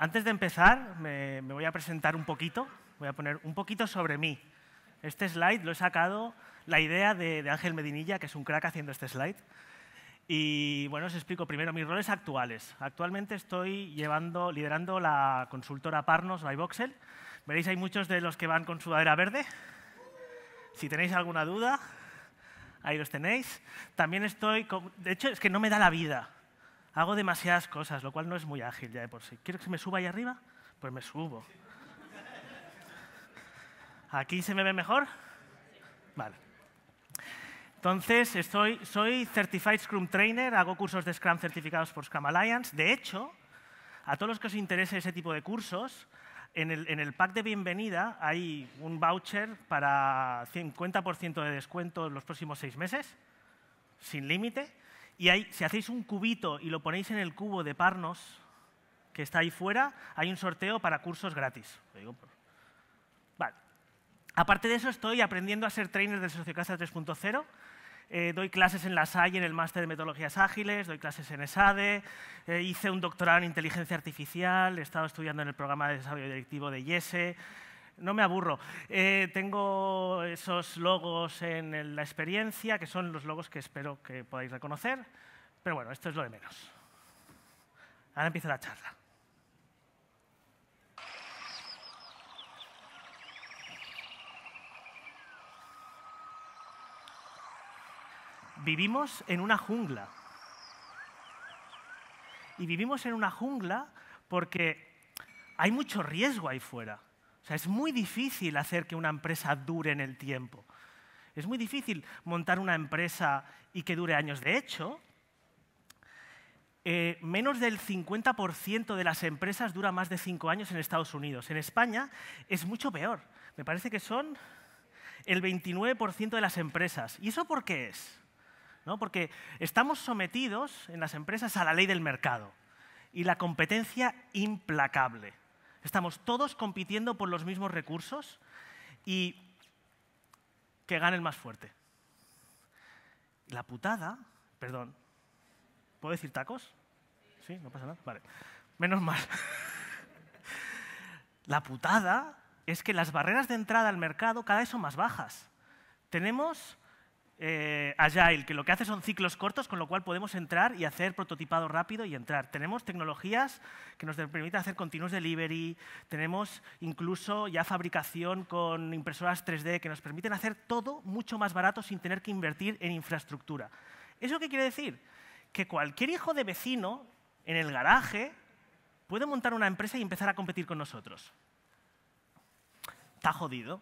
Antes de empezar, me, voy a presentar un poquito, voy a poner un poquito sobre mí. Este slide lo he sacado, la idea de, Ángel Medinilla, que es un crack haciendo este slide. Y bueno, os explico primero mis roles actuales. Actualmente estoy llevando, liderando la consultora Parnos by Voxel. Veréis, hay muchos de los que van con sudadera verde. Si tenéis alguna duda, ahí los tenéis. También estoy, de hecho, es que no me da la vida. Hago demasiadas cosas, lo cual no es muy ágil ya de por sí. ¿Quiero que me suba ahí arriba? Pues me subo. ¿Aquí se me ve mejor? Vale. Entonces, estoy, soy Certified Scrum Trainer, hago cursos de Scrum certificados por Scrum Alliance. De hecho, a todos los que os interese ese tipo de cursos, en el, en el pack de bienvenida hay un voucher para 50% de descuento en los próximos seis meses, sin límite y ahí, si hacéis un cubito y lo ponéis en el cubo de Parnos, que está ahí fuera, hay un sorteo para cursos gratis. Aparte de eso, estoy aprendiendo a ser trainer de Sociocasa 3.0. Eh, doy clases en la SAI, en el máster de metodologías ágiles, doy clases en ESADE, e, eh, hice un doctorado en inteligencia artificial, he estado estudiando en el programa de desarrollo directivo de IESE, no me aburro. Eh, tengo esos logos en la experiencia, que son los logos que espero que podáis reconocer, pero bueno, esto es lo de menos. Ahora empieza la charla. Vivimos en una jungla. Y vivimos en una jungla porque hay mucho riesgo ahí fuera es muy difícil hacer que una empresa dure en el tiempo. Es muy difícil montar una empresa y que dure años. De hecho, eh, menos del 50% de las empresas dura más de cinco años en Estados Unidos. En España es mucho peor. Me parece que son el 29% de las empresas. ¿Y eso por qué es? Porque estamos sometidos en las empresas a la ley del mercado y la competencia implacable. Estamos todos compitiendo por los mismos recursos y que gane el más fuerte. La putada, perdón, ¿puedo decir tacos? Sí, no pasa nada. Vale, menos mal. La putada es que las barreras de entrada al mercado cada vez son más bajas. Tenemos eh, Agile, que lo que hace son ciclos cortos, con lo cual podemos entrar y hacer prototipado rápido y entrar. Tenemos tecnologías que nos permiten hacer continuous delivery, tenemos incluso ya fabricación con impresoras 3D que nos permiten hacer todo mucho más barato sin tener que invertir en infraestructura. ¿Eso qué quiere decir? Que cualquier hijo de vecino en el garaje puede montar una empresa y empezar a competir con nosotros. Está jodido,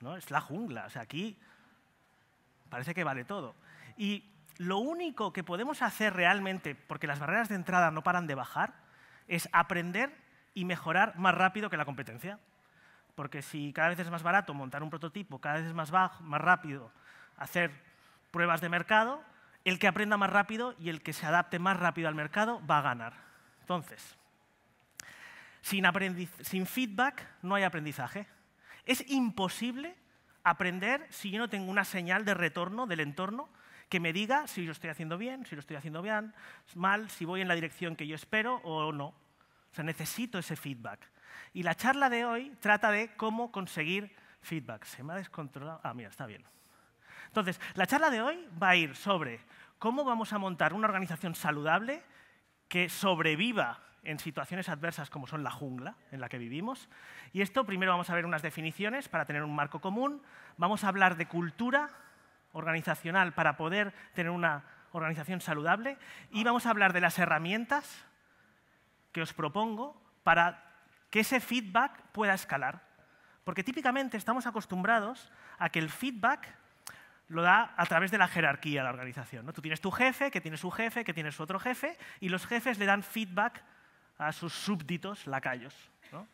¿no? Es la jungla. O sea, aquí Parece que vale todo. Y lo único que podemos hacer realmente, porque las barreras de entrada no paran de bajar, es aprender y mejorar más rápido que la competencia. Porque si cada vez es más barato montar un prototipo, cada vez es más, bajo, más rápido hacer pruebas de mercado, el que aprenda más rápido y el que se adapte más rápido al mercado va a ganar. Entonces, sin, sin feedback no hay aprendizaje. Es imposible aprender si yo no tengo una señal de retorno del entorno que me diga si lo estoy haciendo bien, si lo estoy haciendo bien, mal, si voy en la dirección que yo espero o no. O sea, necesito ese feedback. Y la charla de hoy trata de cómo conseguir feedback. Se me ha descontrolado. Ah, mira, está bien. Entonces, la charla de hoy va a ir sobre cómo vamos a montar una organización saludable que sobreviva en situaciones adversas como son la jungla en la que vivimos. Y esto primero vamos a ver unas definiciones para tener un marco común. Vamos a hablar de cultura organizacional para poder tener una organización saludable y vamos a hablar de las herramientas que os propongo para que ese feedback pueda escalar. Porque típicamente estamos acostumbrados a que el feedback lo da a través de la jerarquía de la organización. Tú tienes tu jefe, que tiene su jefe, que tiene su otro jefe, y los jefes le dan feedback a sus súbditos lacayos. ¿no?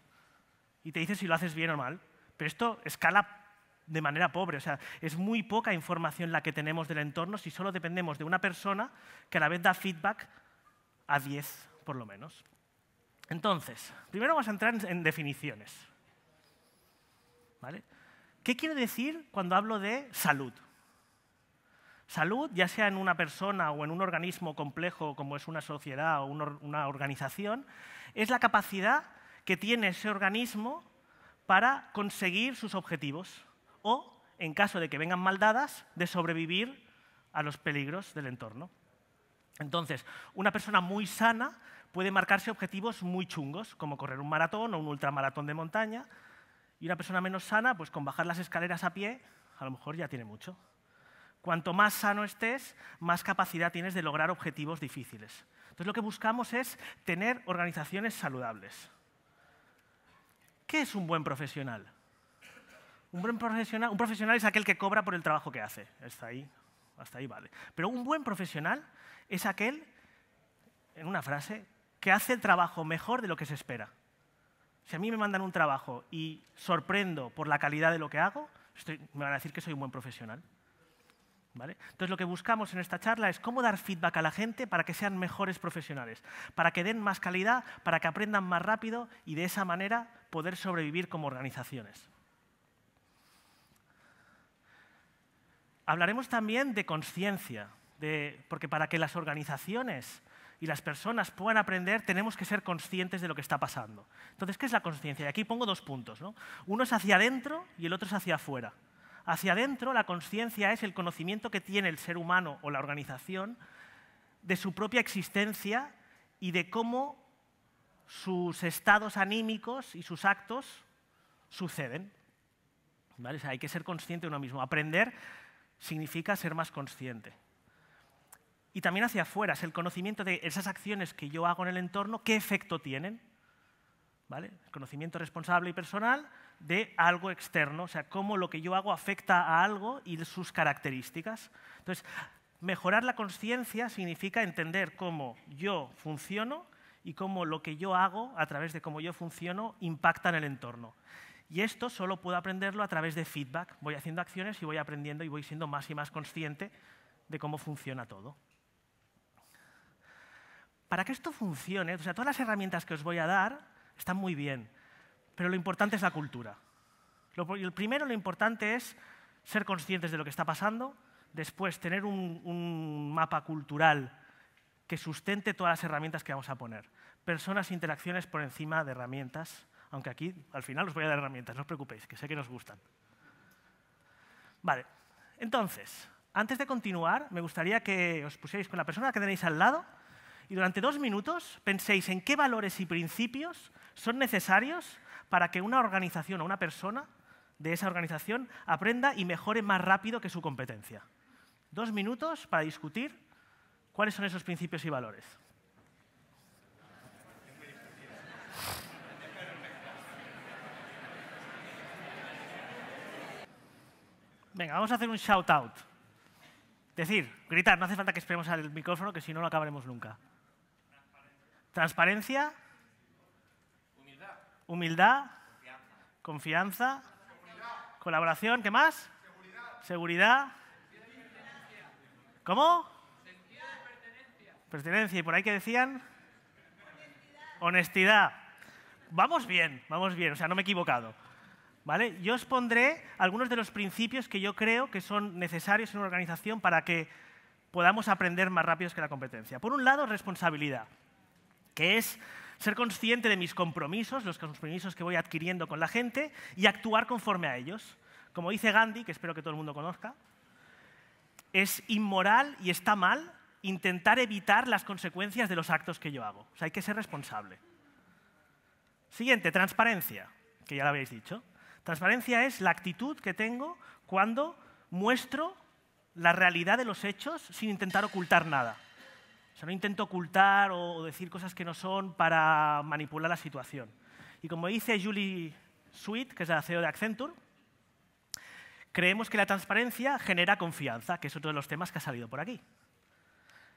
Y te dice si lo haces bien o mal. Pero esto escala de manera pobre. O sea, es muy poca información la que tenemos del entorno si solo dependemos de una persona que a la vez da feedback a 10, por lo menos. Entonces, primero vamos a entrar en definiciones. ¿Vale? ¿Qué quiero decir cuando hablo de salud? Salud, ya sea en una persona o en un organismo complejo como es una sociedad o una organización, es la capacidad que tiene ese organismo para conseguir sus objetivos o, en caso de que vengan mal dadas, de sobrevivir a los peligros del entorno. Entonces, una persona muy sana puede marcarse objetivos muy chungos, como correr un maratón o un ultramaratón de montaña, y una persona menos sana, pues con bajar las escaleras a pie, a lo mejor ya tiene mucho. Cuanto más sano estés, más capacidad tienes de lograr objetivos difíciles. Entonces lo que buscamos es tener organizaciones saludables. ¿Qué es un buen profesional? Un buen profesional, es aquel que cobra por el trabajo que hace. Está ahí, hasta ahí vale. Pero un buen profesional es aquel, en una frase, que hace el trabajo mejor de lo que se espera. Si a mí me mandan un trabajo y sorprendo por la calidad de lo que hago, me van a decir que soy un buen profesional. Entonces lo que buscamos en esta charla es cómo dar feedback a la gente para que sean mejores profesionales, para que den más calidad, para que aprendan más rápido y de esa manera poder sobrevivir como organizaciones. Hablaremos también de conciencia, porque para que las organizaciones y las personas puedan aprender, tenemos que ser conscientes de lo que está pasando. Entonces, ¿qué es la conciencia? Y aquí pongo dos puntos. ¿no? Uno es hacia adentro y el otro es hacia afuera. Hacia adentro, la conciencia es el conocimiento que tiene el ser humano o la organización de su propia existencia y de cómo sus estados anímicos y sus actos suceden. hay que ser consciente de uno mismo. Aprender significa ser más consciente. Y también hacia afuera, es el conocimiento de esas acciones que yo hago en el entorno, qué efecto tienen. ¿Vale? conocimiento responsable y personal de algo externo, o sea, cómo lo que yo hago afecta a algo y sus características. Entonces, mejorar la conciencia significa entender cómo yo funciono y cómo lo que yo hago, a través de cómo yo funciono, impacta en el entorno. Y esto solo puedo aprenderlo a través de feedback. Voy haciendo acciones y voy aprendiendo y voy siendo más y más consciente de cómo funciona todo. Para que esto funcione, o sea, todas las herramientas que os voy a dar están muy bien, pero lo importante es la cultura. Lo, primero, lo importante es ser conscientes de lo que está pasando, después tener un, un mapa cultural que sustente todas las herramientas que vamos a poner. Personas e interacciones por encima de herramientas, aunque aquí al final os voy a dar herramientas, no os preocupéis, que sé que nos gustan. Vale, entonces, antes de continuar, me gustaría que os pusierais con la persona que tenéis al lado y durante dos minutos penséis en qué valores y principios son necesarios para que una organización o una persona de esa organización aprenda y mejore más rápido que su competencia. Dos minutos para discutir cuáles son esos principios y valores. Venga, vamos a hacer un shout out. Decir, gritar, no hace falta que esperemos al micrófono, que si no, no acabaremos nunca. Transparencia, humildad, confianza, colaboración, ¿qué más? Seguridad. ¿Cómo? Pertenencia. ¿Y por ahí que decían? Honestidad. Vamos bien, vamos bien, o sea, no me he equivocado. ¿Vale? Yo os pondré algunos de los principios que yo creo que son necesarios en una organización para que podamos aprender más rápido que la competencia. Por un lado, responsabilidad, que es ser consciente de mis compromisos, los compromisos que voy adquiriendo con la gente y actuar conforme a ellos. Como dice Gandhi, que espero que todo el mundo conozca, es inmoral y está mal intentar evitar las consecuencias de los actos que yo hago. O sea, hay que ser responsable. Siguiente, transparencia, que ya lo habéis dicho. Transparencia es la actitud que tengo cuando muestro la realidad de los hechos sin intentar ocultar nada no intento ocultar o decir cosas que no son para manipular la situación. Y como dice Julie Sweet, que es la CEO de Accenture, creemos que la transparencia genera confianza, que es otro de los temas que ha salido por aquí.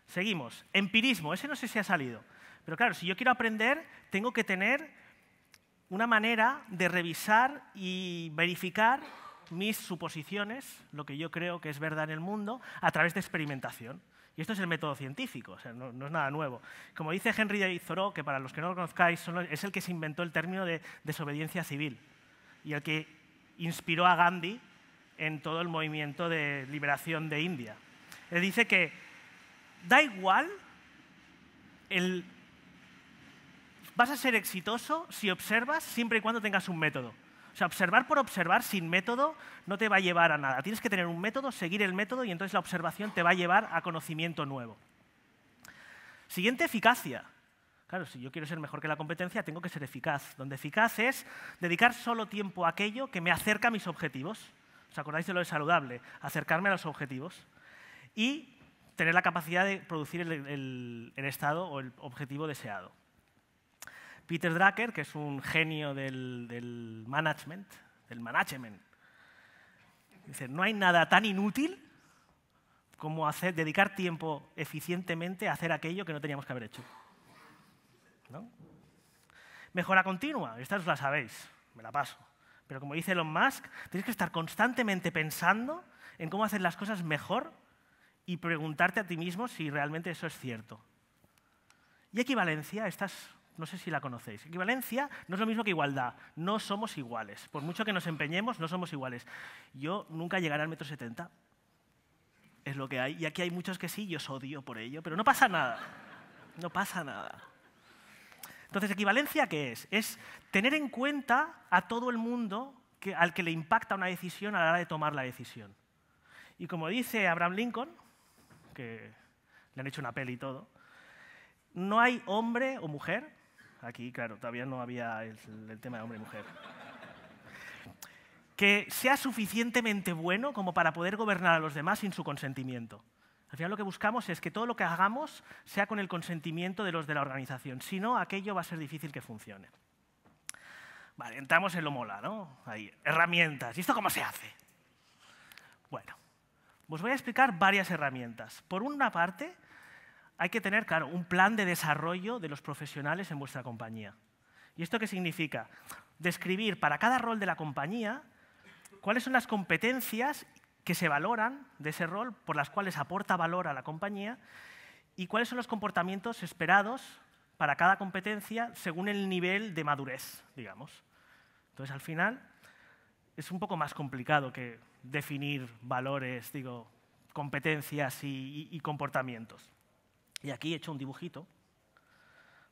Seguimos. Empirismo, ese no sé si ha salido. Pero claro, si yo quiero aprender, tengo que tener una manera de revisar y verificar mis suposiciones, lo que yo creo que es verdad en el mundo, a través de experimentación. Y esto es el método científico, no, es nada nuevo. Como dice Henry David Thoreau, que para los que no lo conozcáis, es el que se inventó el término de desobediencia civil y el que inspiró a Gandhi en todo el movimiento de liberación de India. Él dice que da igual el... Vas a ser exitoso si observas siempre y cuando tengas un método. O sea, observar por observar sin método no te va a llevar a nada. Tienes que tener un método, seguir el método y entonces la observación te va a llevar a conocimiento nuevo. Siguiente, eficacia. Claro, si yo quiero ser mejor que la competencia, tengo que ser eficaz. Donde eficaz es dedicar solo tiempo a aquello que me acerca a mis objetivos. ¿Os acordáis de lo de saludable? Acercarme a los objetivos. Y tener la capacidad de producir el estado o el objetivo deseado. Peter Drucker, que es un genio del, management, del management. Dice, no hay nada tan inútil como dedicar tiempo eficientemente a hacer aquello que no teníamos que haber hecho. Mejora continua, esta os la sabéis, me la paso. Pero como dice Elon Musk, tienes que estar constantemente pensando en cómo hacer las cosas mejor y preguntarte a ti mismo si realmente eso es cierto. Y equivalencia, estas no sé si la conocéis. Equivalencia no es lo mismo que igualdad. No somos iguales. Por mucho que nos empeñemos, no somos iguales. Yo nunca llegaré al metro setenta. Es lo que hay. Y aquí hay muchos que sí, yo os odio por ello, pero no pasa nada. No pasa nada. Entonces, ¿equivalencia qué es? Es tener en cuenta a todo el mundo al que le impacta una decisión a la hora de tomar la decisión. Y como dice Abraham Lincoln, que le han hecho una peli y todo, no hay hombre o mujer Aquí, claro, todavía no había el, tema de hombre y mujer. Que sea suficientemente bueno como para poder gobernar a los demás sin su consentimiento. Al final lo que buscamos es que todo lo que hagamos sea con el consentimiento de los de la organización. Si no, aquello va a ser difícil que funcione. Vale, entramos en lo mola, ¿no? Ahí, herramientas. ¿Y esto cómo se hace? Bueno, os voy a explicar varias herramientas. Por una parte, hay que tener, claro, un plan de desarrollo de los profesionales en vuestra compañía. ¿Y esto qué significa? Describir para cada rol de la compañía cuáles son las competencias que se valoran de ese rol, por las cuales aporta valor a la compañía, y cuáles son los comportamientos esperados para cada competencia según el nivel de madurez, digamos. Entonces, al final, es un poco más complicado que definir valores, digo, competencias y, y comportamientos. Y aquí he hecho un dibujito,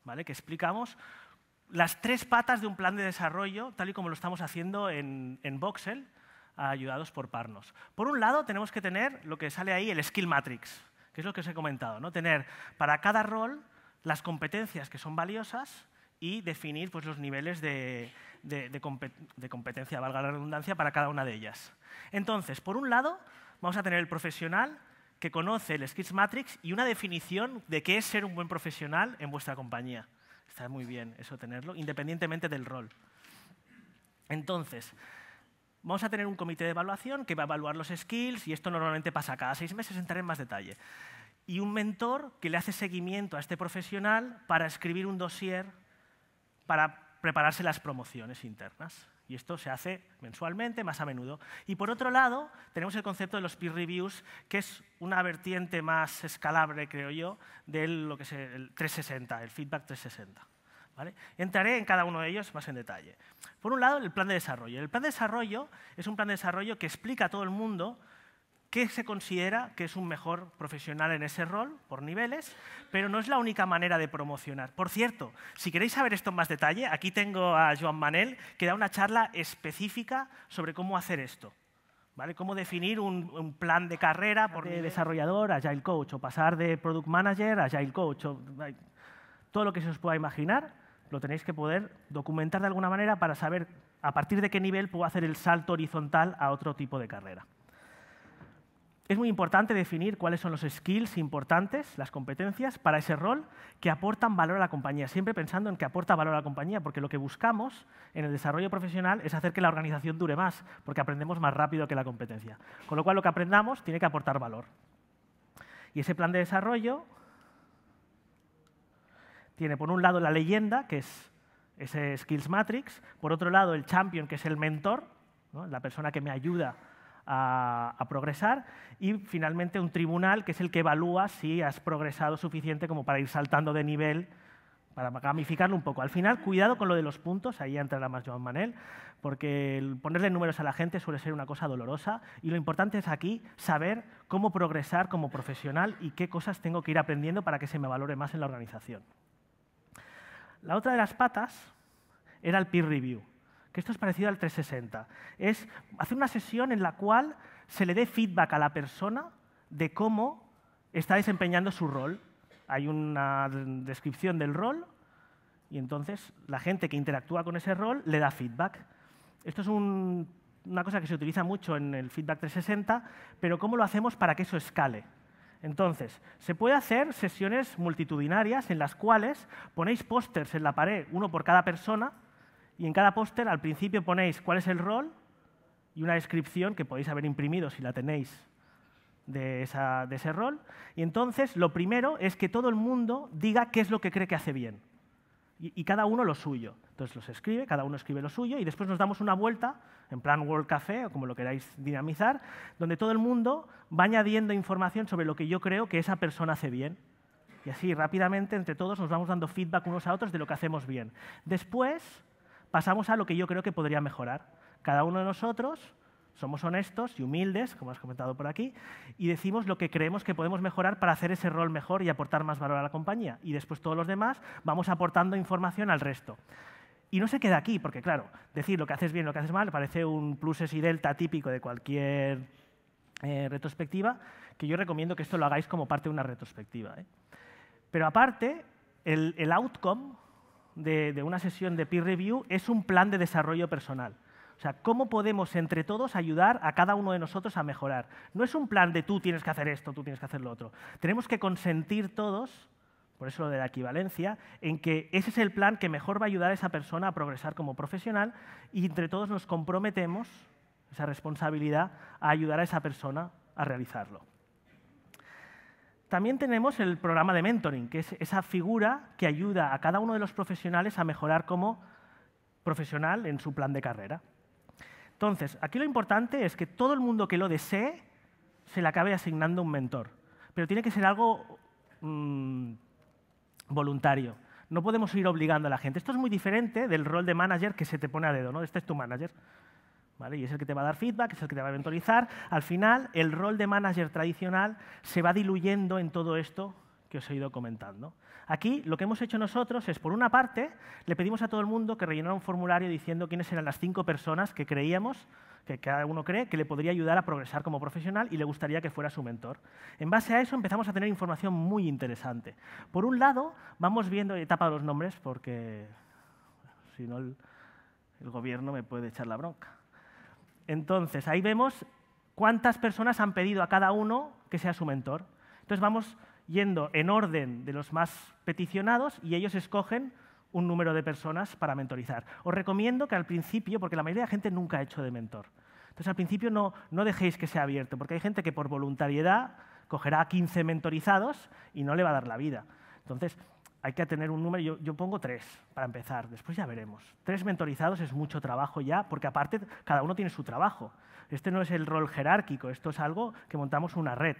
¿vale? Que explicamos las tres patas de un plan de desarrollo, tal y como lo estamos haciendo en, en Voxel, ayudados por Parnos. Por un lado, tenemos que tener lo que sale ahí, el skill matrix, que es lo que os he comentado, ¿no? Tener para cada rol las competencias que son valiosas y definir pues, los niveles de, de, competencia, valga la redundancia, para cada una de ellas. Entonces, por un lado, vamos a tener el profesional que conoce el Skills Matrix y una definición de qué es ser un buen profesional en vuestra compañía. Está muy bien eso tenerlo, independientemente del rol. Entonces, vamos a tener un comité de evaluación que va a evaluar los skills, y esto normalmente pasa cada seis meses, entraré en más detalle. Y un mentor que le hace seguimiento a este profesional para escribir un dossier para prepararse las promociones internas. Y esto se hace mensualmente, más a menudo. Y por otro lado, tenemos el concepto de los peer reviews, que es una vertiente más escalable, creo yo, del lo que es el 360, el feedback 360. ¿Vale? Entraré en cada uno de ellos más en detalle. Por un lado, el plan de desarrollo. El plan de desarrollo es un plan de desarrollo que explica a todo el mundo qué se considera que es un mejor profesional en ese rol, por niveles, pero no es la única manera de promocionar. Por cierto, si queréis saber esto en más detalle, aquí tengo a Joan Manel, que da una charla específica sobre cómo hacer esto. ¿Vale? Cómo definir un, plan de carrera por desarrollador a Agile Coach o pasar de Product Manager a Agile Coach. todo lo que se os pueda imaginar lo tenéis que poder documentar de alguna manera para saber a partir de qué nivel puedo hacer el salto horizontal a otro tipo de carrera. Es muy importante definir cuáles son los skills importantes, las competencias, para ese rol que aportan valor a la compañía, siempre pensando en que aporta valor a la compañía, porque lo que buscamos en el desarrollo profesional es hacer que la organización dure más, porque aprendemos más rápido que la competencia. Con lo cual, lo que aprendamos tiene que aportar valor. Y ese plan de desarrollo tiene, por un lado, la leyenda, que es ese Skills Matrix, por otro lado, el champion, que es el mentor, la persona que me ayuda a, progresar y finalmente un tribunal que es el que evalúa si has progresado suficiente como para ir saltando de nivel, para gamificarlo un poco. Al final, cuidado con lo de los puntos, ahí entrará más Joan Manel, porque ponerle números a la gente suele ser una cosa dolorosa y lo importante es aquí saber cómo progresar como profesional y qué cosas tengo que ir aprendiendo para que se me valore más en la organización. La otra de las patas era el peer review que esto es parecido al 360. Es hacer una sesión en la cual se le dé feedback a la persona de cómo está desempeñando su rol. Hay una descripción del rol y entonces la gente que interactúa con ese rol le da feedback. Esto es una cosa que se utiliza mucho en el feedback 360, pero ¿cómo lo hacemos para que eso escale? Entonces, se puede hacer sesiones multitudinarias en las cuales ponéis pósters en la pared, uno por cada persona, y en cada póster al principio ponéis cuál es el rol y una descripción que podéis haber imprimido si la tenéis de, ese rol. Y entonces lo primero es que todo el mundo diga qué es lo que cree que hace bien y, cada uno lo suyo. Entonces los escribe, cada uno escribe lo suyo y después nos damos una vuelta, en plan World Café o como lo queráis dinamizar, donde todo el mundo va añadiendo información sobre lo que yo creo que esa persona hace bien. Y así rápidamente entre todos nos vamos dando feedback unos a otros de lo que hacemos bien. Después pasamos a lo que yo creo que podría mejorar. Cada uno de nosotros somos honestos y humildes, como has comentado por aquí, y decimos lo que creemos que podemos mejorar para hacer ese rol mejor y aportar más valor a la compañía. Y después todos los demás vamos aportando información al resto. Y no se queda aquí, porque claro, decir lo que haces bien, lo que haces mal, parece un pluses y delta típico de cualquier eh, retrospectiva, que yo recomiendo que esto lo hagáis como parte de una retrospectiva. ¿eh? Pero aparte, el outcome, de, una sesión de peer review es un plan de desarrollo personal. O sea, cómo podemos entre todos ayudar a cada uno de nosotros a mejorar. No es un plan de tú tienes que hacer esto, tú tienes que hacer lo otro. Tenemos que consentir todos, por eso lo de la equivalencia, en que ese es el plan que mejor va a ayudar a esa persona a progresar como profesional y entre todos nos comprometemos esa responsabilidad a ayudar a esa persona a realizarlo. También tenemos el programa de mentoring, que es esa figura que ayuda a cada uno de los profesionales a mejorar como profesional en su plan de carrera. Entonces, aquí lo importante es que todo el mundo que lo desee se le acabe asignando un mentor, pero tiene que ser algo mm, voluntario. No podemos ir obligando a la gente. Esto es muy diferente del rol de manager que se te pone a dedo, ¿no? Este es tu manager. Y es el que te va a dar feedback, es el que te va a mentorizar. Al final, el rol de manager tradicional se va diluyendo en todo esto que os he ido comentando. Aquí lo que hemos hecho nosotros es, por una parte, le pedimos a todo el mundo que rellenara un formulario diciendo quiénes eran las cinco personas que creíamos, que cada uno cree, que le podría ayudar a progresar como profesional y le gustaría que fuera su mentor. En base a eso empezamos a tener información muy interesante. Por un lado, vamos viendo, he tapado los nombres porque si no el gobierno me puede echar la bronca. Entonces, ahí vemos cuántas personas han pedido a cada uno que sea su mentor. Entonces vamos yendo en orden de los más peticionados y ellos escogen un número de personas para mentorizar. Os recomiendo que al principio, porque la mayoría de la gente nunca ha hecho de mentor, entonces al principio no, no dejéis que sea abierto, porque hay gente que por voluntariedad cogerá 15 mentorizados y no le va a dar la vida hay que tener un número, yo, pongo tres para empezar, después ya veremos. Tres mentorizados es mucho trabajo ya, porque aparte cada uno tiene su trabajo. Este no es el rol jerárquico, esto es algo que montamos una red.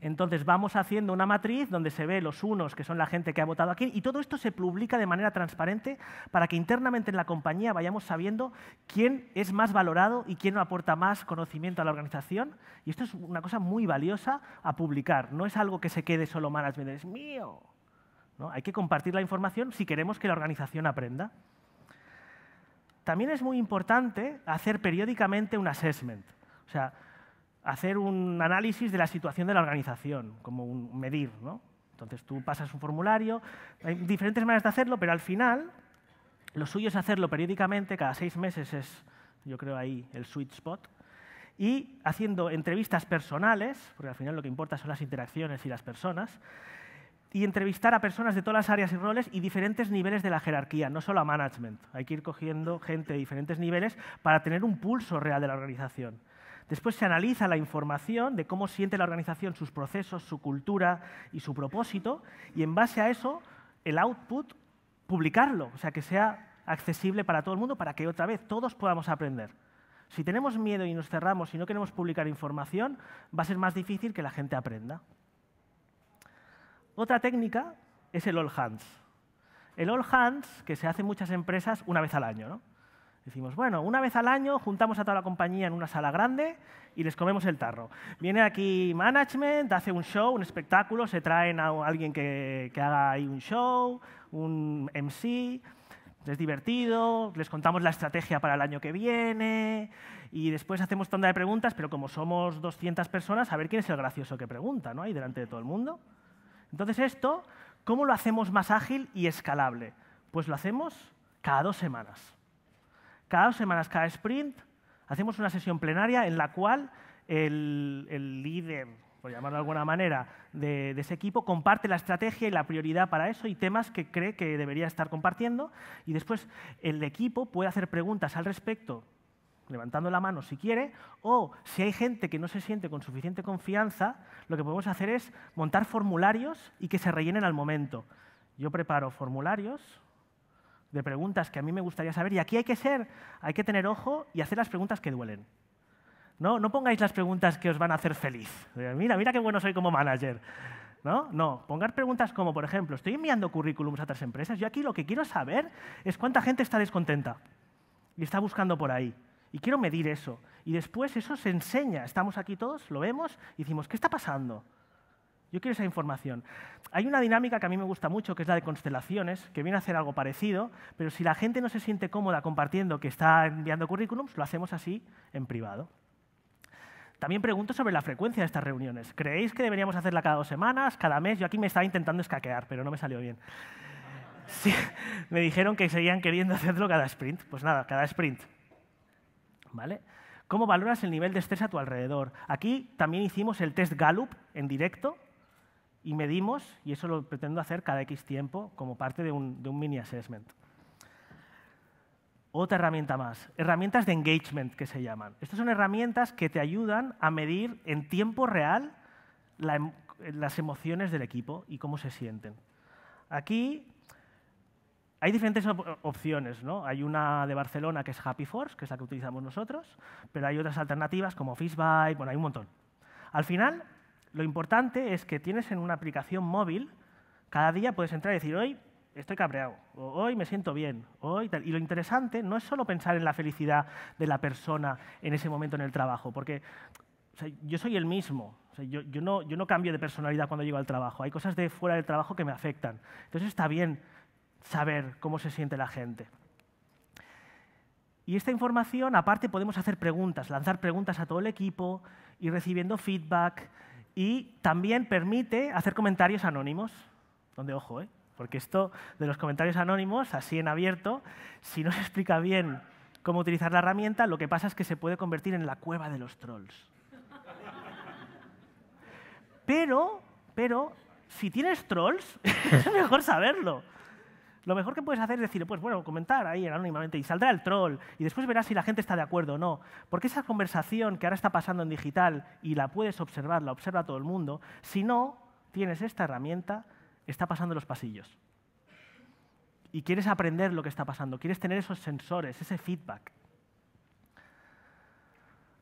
Entonces vamos haciendo una matriz donde se ve los unos, que son la gente que ha votado aquí, y todo esto se publica de manera transparente para que internamente en la compañía vayamos sabiendo quién es más valorado y quién aporta más conocimiento a la organización. Y esto es una cosa muy valiosa a publicar, no es algo que se quede solo management, es mío. Hay que compartir la información si queremos que la organización aprenda. También es muy importante hacer periódicamente un assessment, o sea, hacer un análisis de la situación de la organización, como un medir. ¿no? Entonces tú pasas un formulario, hay diferentes maneras de hacerlo, pero al final lo suyo es hacerlo periódicamente, cada seis meses es, yo creo, ahí el sweet spot, y haciendo entrevistas personales, porque al final lo que importa son las interacciones y las personas, y entrevistar a personas de todas las áreas y roles y diferentes niveles de la jerarquía, no solo a management. Hay que ir cogiendo gente de diferentes niveles para tener un pulso real de la organización. Después se analiza la información de cómo siente la organización sus procesos, su cultura y su propósito, y en base a eso, el output, publicarlo, o sea, que sea accesible para todo el mundo, para que otra vez todos podamos aprender. Si tenemos miedo y nos cerramos y no queremos publicar información, va a ser más difícil que la gente aprenda. Otra técnica es el all hands. El all hands que se hace en muchas empresas una vez al año. Decimos, bueno, una vez al año juntamos a toda la compañía en una sala grande y les comemos el tarro. Viene aquí management, hace un show, un espectáculo, se traen a alguien que, haga ahí un show, un MC, es divertido, les contamos la estrategia para el año que viene y después hacemos tanda de preguntas, pero como somos 200 personas, a ver quién es el gracioso que pregunta, ¿no? Ahí delante de todo el mundo. Entonces esto, ¿cómo lo hacemos más ágil y escalable? Pues lo hacemos cada dos semanas. Cada dos semanas, cada sprint, hacemos una sesión plenaria en la cual el, líder, por llamarlo de alguna manera, de, ese equipo comparte la estrategia y la prioridad para eso y temas que cree que debería estar compartiendo. Y después el equipo puede hacer preguntas al respecto levantando la mano si quiere, o si hay gente que no se siente con suficiente confianza, lo que podemos hacer es montar formularios y que se rellenen al momento. Yo preparo formularios de preguntas que a mí me gustaría saber y aquí hay que ser, hay que tener ojo y hacer las preguntas que duelen. No, pongáis las preguntas que os van a hacer feliz. Eh, mira, mira qué bueno soy como manager. ¿No? No, pongar preguntas como, por ejemplo, estoy enviando currículums a otras empresas, yo aquí lo que quiero saber es cuánta gente está descontenta y está buscando por ahí. Y quiero medir eso. Y después eso se enseña. Estamos aquí todos, lo vemos y decimos, ¿qué está pasando? Yo quiero esa información. Hay una dinámica que a mí me gusta mucho, que es la de constelaciones, que viene a hacer algo parecido, pero si la gente no se siente cómoda compartiendo que está enviando currículums, lo hacemos así en privado. También pregunto sobre la frecuencia de estas reuniones. ¿Creéis que deberíamos hacerla cada dos semanas, cada mes? Yo aquí me estaba intentando escaquear, pero no me salió bien. Sí, me dijeron que seguían queriendo hacerlo cada sprint. Pues nada, cada sprint. ¿vale? ¿Cómo valoras el nivel de estrés a tu alrededor? Aquí también hicimos el test Gallup en directo y medimos, y eso lo pretendo hacer cada X tiempo como parte de un, mini assessment. Otra herramienta más, herramientas de engagement que se llaman. Estas son herramientas que te ayudan a medir en tiempo real em, las emociones del equipo y cómo se sienten. Aquí hay diferentes opciones, ¿no? Hay una de Barcelona que es Happy Force, que es la que utilizamos nosotros, pero hay otras alternativas como Fishby, bueno, hay un montón. Al final, lo importante es que tienes en una aplicación móvil, cada día puedes entrar y decir, hoy estoy cabreado, o hoy me siento bien, hoy tal. Y lo interesante no es solo pensar en la felicidad de la persona en ese momento en el trabajo, porque yo soy el mismo. yo, no, yo no cambio de personalidad cuando llego al trabajo. Hay cosas de fuera del trabajo que me afectan. Entonces está bien saber cómo se siente la gente. Y esta información, aparte, podemos hacer preguntas, lanzar preguntas a todo el equipo, ir recibiendo feedback y también permite hacer comentarios anónimos, donde ojo, ¿eh? porque esto de los comentarios anónimos, así en abierto, si no se explica bien cómo utilizar la herramienta, lo que pasa es que se puede convertir en la cueva de los trolls. Pero, pero, si tienes trolls, es mejor saberlo lo mejor que puedes hacer es decirle, pues bueno, comentar ahí anónimamente y saldrá el troll y después verás si la gente está de acuerdo o no. Porque esa conversación que ahora está pasando en digital y la puedes observar, la observa todo el mundo, si no tienes esta herramienta, está pasando los pasillos. Y quieres aprender lo que está pasando, quieres tener esos sensores, ese feedback.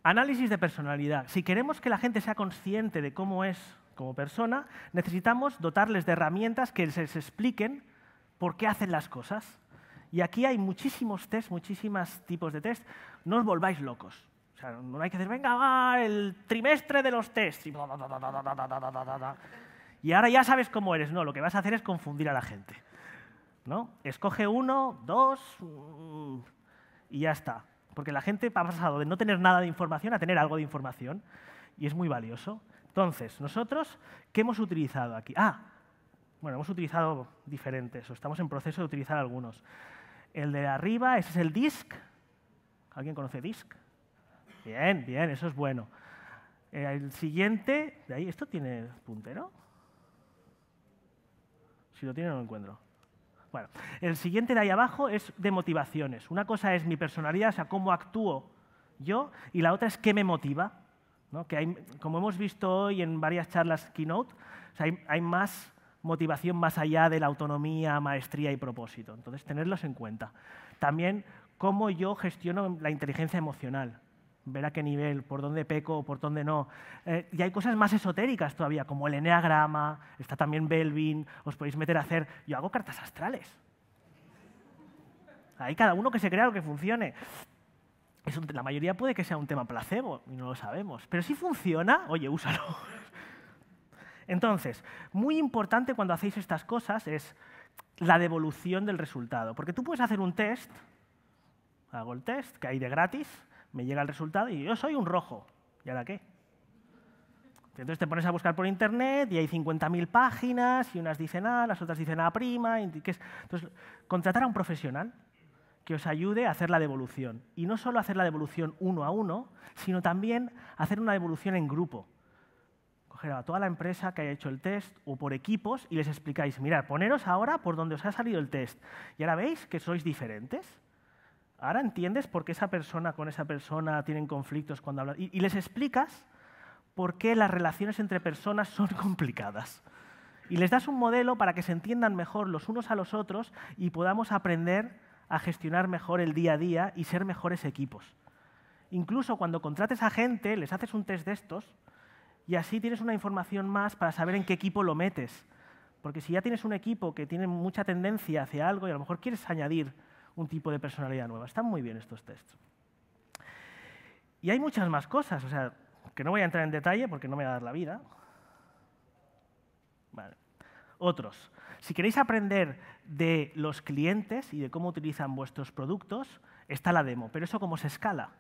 Análisis de personalidad. Si queremos que la gente sea consciente de cómo es como persona, necesitamos dotarles de herramientas que les expliquen por qué hacen las cosas. Y aquí hay muchísimos test, muchísimos tipos de test. No os volváis locos. O sea, no hay que decir, venga, el trimestre de los tests. Y ahora ya sabes cómo eres. No, lo que vas a hacer es confundir a la gente. ¿No? Escoge uno, dos mm, y ya está. Porque la gente ha pasado de no tener nada de información a tener algo de información. Y es muy valioso. Entonces, nosotros, ¿qué hemos utilizado aquí? Ah, bueno, hemos utilizado diferentes, o estamos en proceso de utilizar algunos. El de arriba, ese es el disk. ¿Alguien conoce disk? Bien, bien, eso es bueno. Eh, el siguiente, de ahí, ¿esto tiene puntero? Si lo tiene, no lo encuentro. Bueno, el siguiente de ahí abajo es de motivaciones. Una cosa es mi personalidad, o sea, cómo actúo yo, y la otra es qué me motiva. Que hay, como hemos visto hoy en varias charlas keynote, hay, hay, más motivación más allá de la autonomía, maestría y propósito. Entonces, tenerlos en cuenta. También, cómo yo gestiono la inteligencia emocional. Ver a qué nivel, por dónde peco, por dónde no. Eh, y hay cosas más esotéricas todavía, como el eneagrama, está también Belvin, os podéis meter a hacer. Yo hago cartas astrales. Hay cada uno que se crea lo que funcione. Es la mayoría puede que sea un tema placebo y no lo sabemos. Pero si funciona, oye, úsalo. Entonces, muy importante cuando hacéis estas cosas es la devolución del resultado, porque tú puedes hacer un test, hago el test, que hay de gratis, me llega el resultado y yo soy un rojo, ¿y ahora qué? Entonces te pones a buscar por internet y hay 50.000 páginas y unas dicen A, las otras dicen A prima. Entonces, contratar a un profesional que os ayude a hacer la devolución. Y no solo hacer la devolución uno a uno, sino también hacer una devolución en grupo a toda la empresa que haya hecho el test o por equipos y les explicáis, mirad, poneros ahora por donde os ha salido el test y ahora veis que sois diferentes. Ahora entiendes por qué esa persona con esa persona tienen conflictos cuando hablan. y les explicas por qué las relaciones entre personas son complicadas. Y les das un modelo para que se entiendan mejor los unos a los otros y podamos aprender a gestionar mejor el día a día y ser mejores equipos. Incluso cuando contrates a gente, les haces un test de estos y así tienes una información más para saber en qué equipo lo metes. Porque si ya tienes un equipo que tiene mucha tendencia hacia algo y a lo mejor quieres añadir un tipo de personalidad nueva. Están muy bien estos tests. Y hay muchas más cosas, o sea, que no voy a entrar en detalle porque no me va a dar la vida. Otros. Si queréis aprender de los clientes y de cómo utilizan vuestros productos, está la demo, pero eso cómo se escala.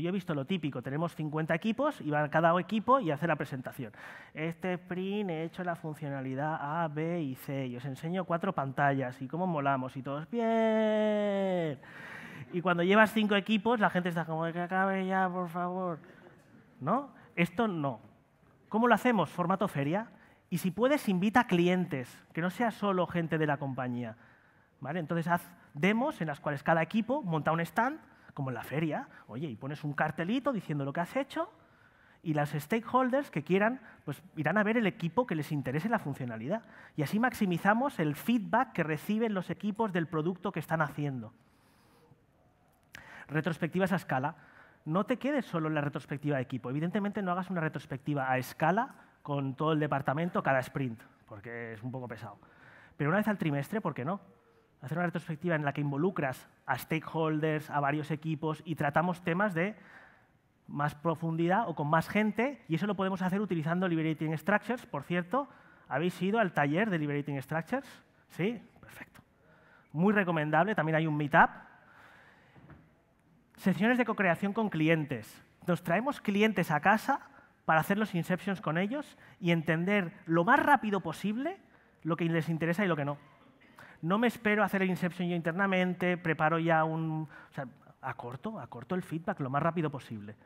Yo he visto lo típico, tenemos 50 equipos y va cada equipo y hace la presentación. Este sprint he hecho la funcionalidad A, B y C y os enseño cuatro pantallas y cómo molamos y todos bien. Y cuando llevas cinco equipos la gente está como que acabe ya, por favor. ¿No? Esto no. ¿Cómo lo hacemos? Formato feria. Y si puedes, invita clientes, que no sea solo gente de la compañía. ¿Vale? Entonces, haz demos en las cuales cada equipo monta un stand como en la feria, oye, y pones un cartelito diciendo lo que has hecho y las stakeholders que quieran, pues irán a ver el equipo que les interese la funcionalidad. Y así maximizamos el feedback que reciben los equipos del producto que están haciendo. Retrospectivas a escala. No te quedes solo en la retrospectiva de equipo. Evidentemente no hagas una retrospectiva a escala con todo el departamento cada sprint, porque es un poco pesado. Pero una vez al trimestre, ¿por qué no? hacer una retrospectiva en la que involucras a stakeholders, a varios equipos y tratamos temas de más profundidad o con más gente y eso lo podemos hacer utilizando Liberating Structures. Por cierto, ¿habéis ido al taller de Liberating Structures? Sí, perfecto. Muy recomendable, también hay un meetup. Sesiones de co-creación con clientes. Nos traemos clientes a casa para hacer los inceptions con ellos y entender lo más rápido posible lo que les interesa y lo que no no me espero hacer el inception yo internamente, preparo ya un... O sea, acorto, corto el feedback lo más rápido posible.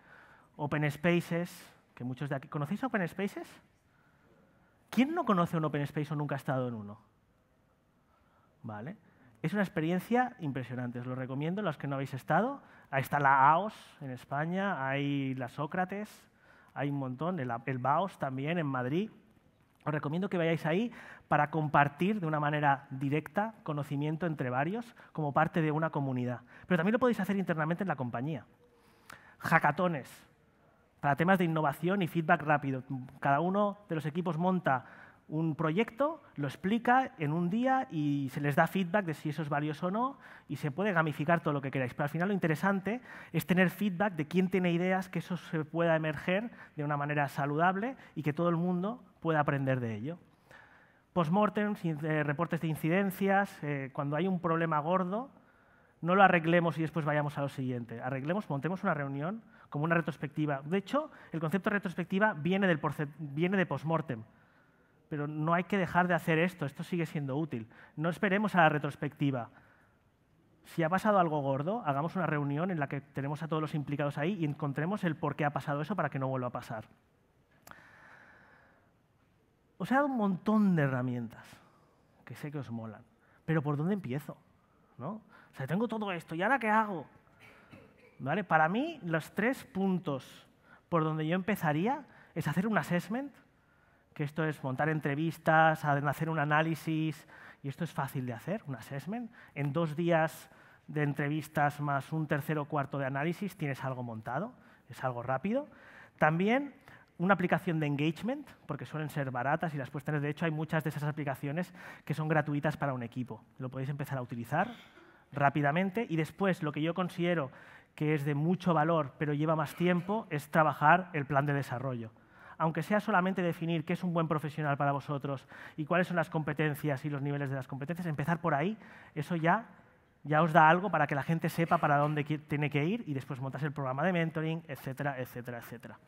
Open Spaces, que muchos de aquí... ¿Conocéis Open Spaces? ¿Quién no conoce un Open Space o nunca ha estado en uno? ¿Vale? Es una experiencia impresionante, os lo recomiendo, los que no habéis estado. Ahí está la AOS en España, hay la Sócrates, hay un montón, el, el BAOS también en Madrid. Os recomiendo que vayáis ahí para compartir de una manera directa conocimiento entre varios como parte de una comunidad. Pero también lo podéis hacer internamente en la compañía. Hackatones para temas de innovación y feedback rápido. Cada uno de los equipos monta un proyecto, lo explica en un día y se les da feedback de si eso es valioso o no y se puede gamificar todo lo que queráis. Pero al final lo interesante es tener feedback de quién tiene ideas que eso se pueda emerger de una manera saludable y que todo el mundo pueda aprender de ello. Postmortem, eh, reportes de incidencias, eh, cuando hay un problema gordo, no lo arreglemos y después vayamos a lo siguiente. Arreglemos, montemos una reunión como una retrospectiva. De hecho, el concepto de retrospectiva viene, del viene de postmortem pero no hay que dejar de hacer esto, esto sigue siendo útil. No esperemos a la retrospectiva. Si ha pasado algo gordo, hagamos una reunión en la que tenemos a todos los implicados ahí y encontremos el por qué ha pasado eso para que no vuelva a pasar. Os he dado un montón de herramientas que sé que os molan, pero ¿por dónde empiezo? ¿No? O sea, tengo todo esto, ¿y ahora qué hago? ¿Vale? Para mí, los tres puntos por donde yo empezaría es hacer un assessment que esto es montar entrevistas, hacer un análisis, y esto es fácil de hacer, un assessment. En dos días de entrevistas más un tercero o cuarto de análisis tienes algo montado, es algo rápido. También una aplicación de engagement, porque suelen ser baratas y las puedes tener. De hecho, hay muchas de esas aplicaciones que son gratuitas para un equipo. Lo podéis empezar a utilizar rápidamente. Y después, lo que yo considero que es de mucho valor, pero lleva más tiempo, es trabajar el plan de desarrollo aunque sea solamente definir qué es un buen profesional para vosotros y cuáles son las competencias y los niveles de las competencias, empezar por ahí, eso ya, ya os da algo para que la gente sepa para dónde tiene que ir y después montas el programa de mentoring, etcétera, etcétera, etcétera.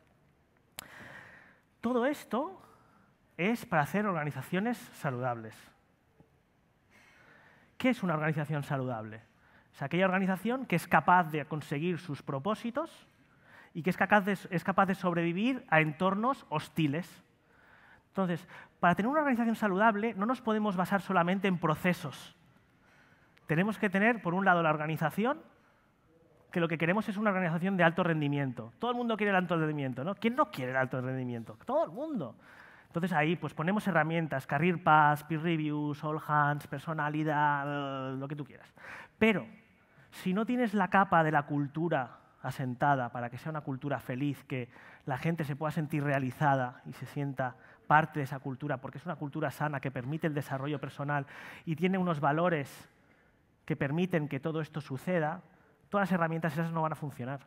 Todo esto es para hacer organizaciones saludables. ¿Qué es una organización saludable? Es aquella organización que es capaz de conseguir sus propósitos y que es capaz de, es capaz de sobrevivir a entornos hostiles. Entonces, para tener una organización saludable no nos podemos basar solamente en procesos. Tenemos que tener, por un lado, la organización, que lo que queremos es una organización de alto rendimiento. Todo el mundo quiere el alto rendimiento, ¿no? ¿Quién no quiere el alto rendimiento? Todo el mundo. Entonces ahí pues ponemos herramientas, Career paths Peer Reviews, All Hands, personalidad, lo que tú quieras. Pero si no tienes la capa de la cultura asentada, para que sea una cultura feliz, que la gente se pueda sentir realizada y se sienta parte de esa cultura, porque es una cultura sana que permite el desarrollo personal y tiene unos valores que permiten que todo esto suceda, todas las herramientas esas no van a funcionar.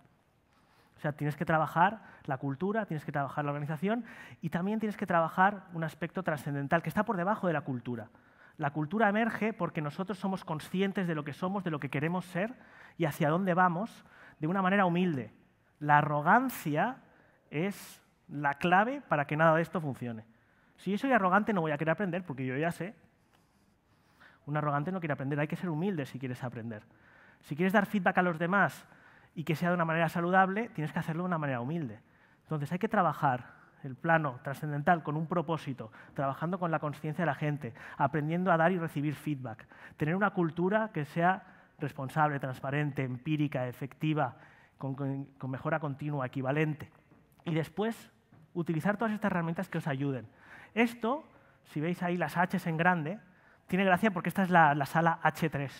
O sea, tienes que trabajar la cultura, tienes que trabajar la organización y también tienes que trabajar un aspecto trascendental que está por debajo de la cultura. La cultura emerge porque nosotros somos conscientes de lo que somos, de lo que queremos ser y hacia dónde vamos de una manera humilde. La arrogancia es la clave para que nada de esto funcione. Si yo soy arrogante no voy a querer aprender porque yo ya sé. Un arrogante no quiere aprender, hay que ser humilde si quieres aprender. Si quieres dar feedback a los demás y que sea de una manera saludable, tienes que hacerlo de una manera humilde. Entonces hay que trabajar el plano trascendental con un propósito, trabajando con la conciencia de la gente, aprendiendo a dar y recibir feedback, tener una cultura que sea responsable, transparente, empírica, efectiva, con, mejora continua, equivalente. Y después, utilizar todas estas herramientas que os ayuden. Esto, si veis ahí las H en grande, tiene gracia porque esta es la, sala H3.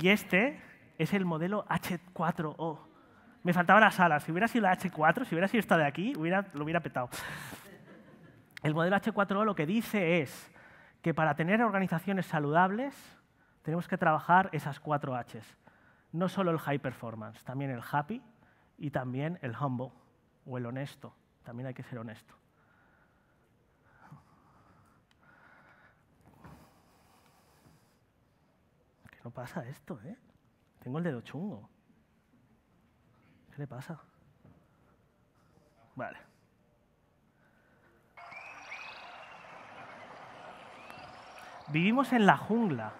Y este es el modelo H4O. Me faltaba la sala. Si hubiera sido la H4, si hubiera sido esta de aquí, lo hubiera petado. El modelo H4O lo que dice es que para tener organizaciones saludables tenemos que trabajar esas cuatro Hs. No solo el high performance, también el happy y también el humble o el honesto. También hay que ser honesto. ¿Qué no pasa esto, eh? Tengo el dedo chungo. ¿Qué le pasa? Vale. Vivimos en la jungla.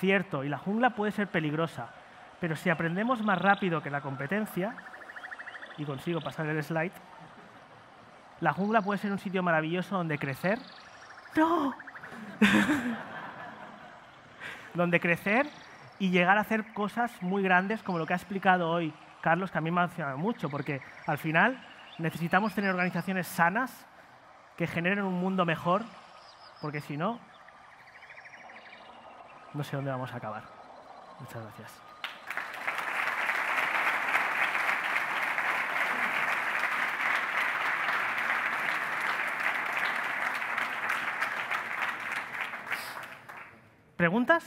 Cierto, y la jungla puede ser peligrosa, pero si aprendemos más rápido que la competencia, y consigo pasar el slide, la jungla puede ser un sitio maravilloso donde crecer. ¡No! donde crecer y llegar a hacer cosas muy grandes como lo que ha explicado hoy Carlos, que a mí me ha mencionado mucho, porque al final necesitamos tener organizaciones sanas que generen un mundo mejor, porque si no, no sé dónde vamos a acabar. Muchas gracias. ¿Preguntas?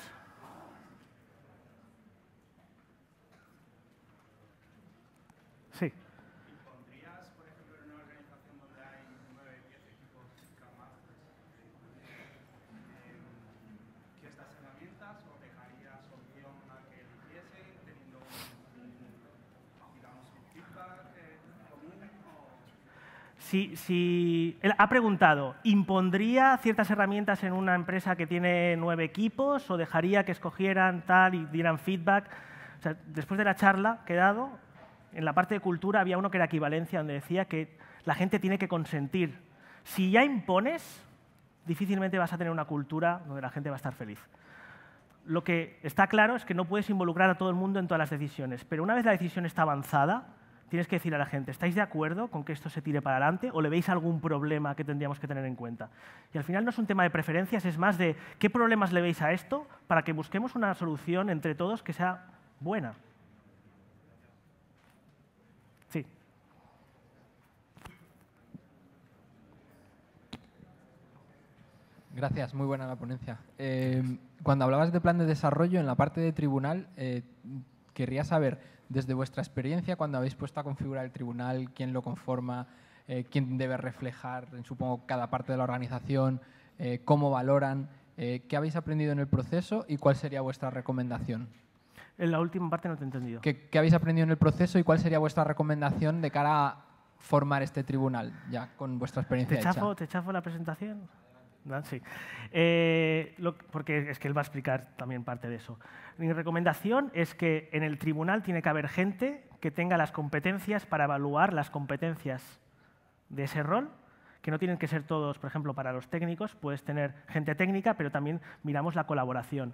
si, ha preguntado, ¿impondría ciertas herramientas en una empresa que tiene nueve equipos o dejaría que escogieran tal y dieran feedback? O sea, después de la charla que he dado, en la parte de cultura había uno que era equivalencia, donde decía que la gente tiene que consentir. Si ya impones, difícilmente vas a tener una cultura donde la gente va a estar feliz. Lo que está claro es que no puedes involucrar a todo el mundo en todas las decisiones, pero una vez la decisión está avanzada, tienes que decir a la gente, ¿estáis de acuerdo con que esto se tire para adelante o le veis algún problema que tendríamos que tener en cuenta? Y al final no es un tema de preferencias, es más de qué problemas le veis a esto para que busquemos una solución entre todos que sea buena. Sí. Gracias, muy buena la ponencia. Eh, cuando hablabas de plan de desarrollo, en la parte de tribunal, eh, querría saber, desde vuestra experiencia, cuando habéis puesto a configurar el tribunal, quién lo conforma, eh, quién debe reflejar, supongo, cada parte de la organización, eh, cómo valoran, eh, qué habéis aprendido en el proceso y cuál sería vuestra recomendación. En la última parte no te he entendido. ¿Qué, habéis aprendido en el proceso y cuál sería vuestra recomendación de cara a formar este tribunal, ya con vuestra experiencia ¿Te ¿Te chafo la presentación? Sí. Eh, porque es que él va a explicar también parte de eso. Mi recomendación es que en el tribunal tiene que haber gente que tenga las competencias para evaluar las competencias de ese rol, que no tienen que ser todos, por ejemplo, para los técnicos, puedes tener gente técnica, pero también miramos la colaboración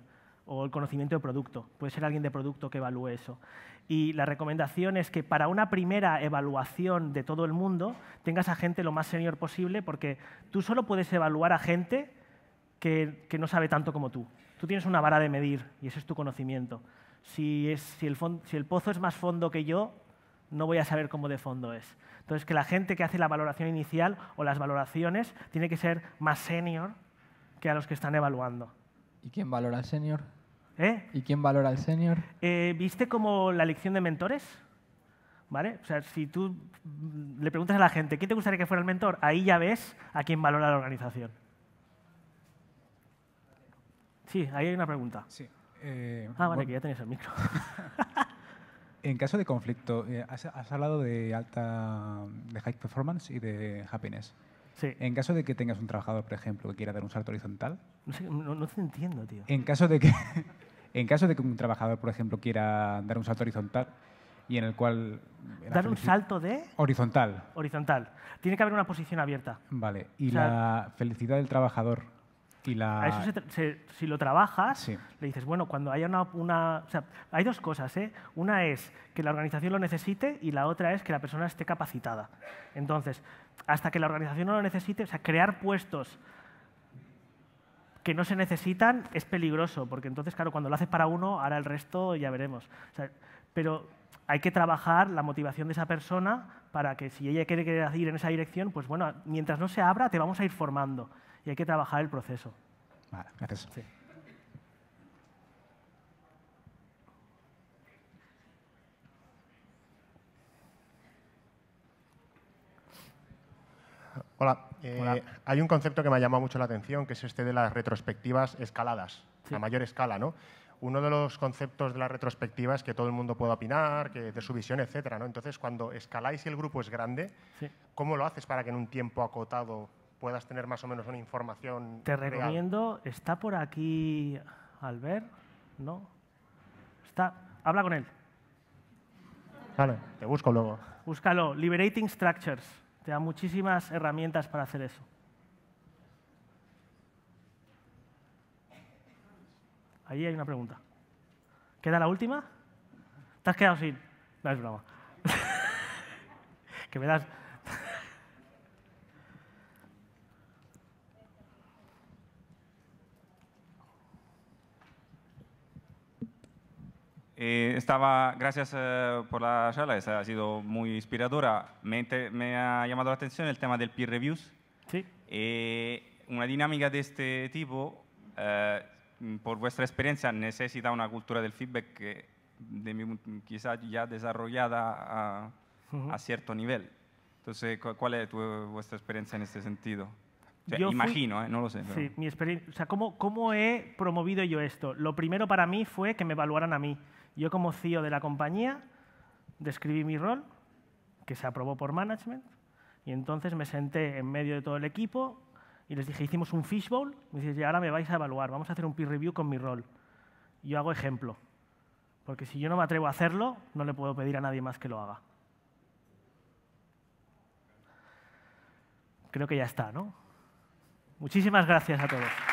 o el conocimiento de producto. Puede ser alguien de producto que evalúe eso. Y la recomendación es que para una primera evaluación de todo el mundo tengas a gente lo más senior posible porque tú solo puedes evaluar a gente que, no sabe tanto como tú. Tú tienes una vara de medir y ese es tu conocimiento. Si, el si el pozo es más fondo que yo, no voy a saber cómo de fondo es. Entonces, que la gente que hace la valoración inicial o las valoraciones tiene que ser más senior que a los que están evaluando. ¿Y quién valora al senior? ¿Eh? ¿Y quién valora al senior? Eh, ¿Viste como la elección de mentores? ¿Vale? O sea, si tú le preguntas a la gente, ¿quién te gustaría que fuera el mentor? Ahí ya ves a quién valora la organización. Sí, ahí hay una pregunta. Sí. Eh, ah, vale, que ya tenéis el micro. en caso de conflicto, has, hablado de alta, de high performance y de happiness. Sí. En caso de que tengas un trabajador, por ejemplo, que quiera dar un salto horizontal. No, sé, no, no te entiendo, tío. En caso de que. En caso de que un trabajador, por ejemplo, quiera dar un salto horizontal y en el cual... ¿Dar un salto de...? Horizontal. Horizontal. Tiene que haber una posición abierta. Vale. Y la felicidad del trabajador y la... A eso se si lo trabajas, le dices, bueno, cuando haya una... una o sea, hay dos cosas, ¿eh? Una es que la organización lo necesite y la otra es que la persona esté capacitada. Entonces, hasta que la organización no lo necesite, o sea, crear puestos que no se necesitan es peligroso, porque entonces, claro, cuando lo haces para uno, hará el resto ya veremos. pero hay que trabajar la motivación de esa persona para que si ella quiere, ir en esa dirección, pues bueno, mientras no se abra, te vamos a ir formando y hay que trabajar el proceso. Eh, Hola. Hay un concepto que me ha llamado mucho la atención, que es este de las retrospectivas escaladas, a mayor escala, ¿no? Uno de los conceptos de las retrospectivas es que todo el mundo puede opinar, que de su visión, etcétera, Entonces, cuando escaláis y el grupo es grande, ¿cómo lo haces para que en un tiempo acotado puedas tener más o menos una información Te recomiendo, está por aquí Albert, ¿no? Está, habla con él. Vale, te busco luego. Búscalo, Liberating Structures. Te da muchísimas herramientas para hacer eso. Ahí hay una pregunta. ¿Queda la última? ¿Te has quedado sin? No es broma. que me das, Eh, estaba, gracias eh, por la charla, ha sido muy inspiradora. Me, ha llamado la atención el tema del peer reviews. Sí. Eh, una dinámica de este tipo, por vuestra experiencia, necesita una cultura del feedback que de quizá ya desarrollada a, cierto nivel. Entonces, ¿cuál es vuestra experiencia en este sentido? yo imagino, no lo sé. Sí, mi experiencia. O sea, ¿cómo he promovido yo esto? Lo primero para mí fue que me evaluaran a mí. Yo como CEO de la compañía describí mi rol, que se aprobó por management, y entonces me senté en medio de todo el equipo y les dije, hicimos un fishbowl, me dices, y ahora me vais a evaluar, vamos a hacer un peer review con mi rol. Yo hago ejemplo, porque si yo no me atrevo a hacerlo, no le puedo pedir a nadie más que lo haga. Creo que ya está, ¿no? Muchísimas gracias a todos.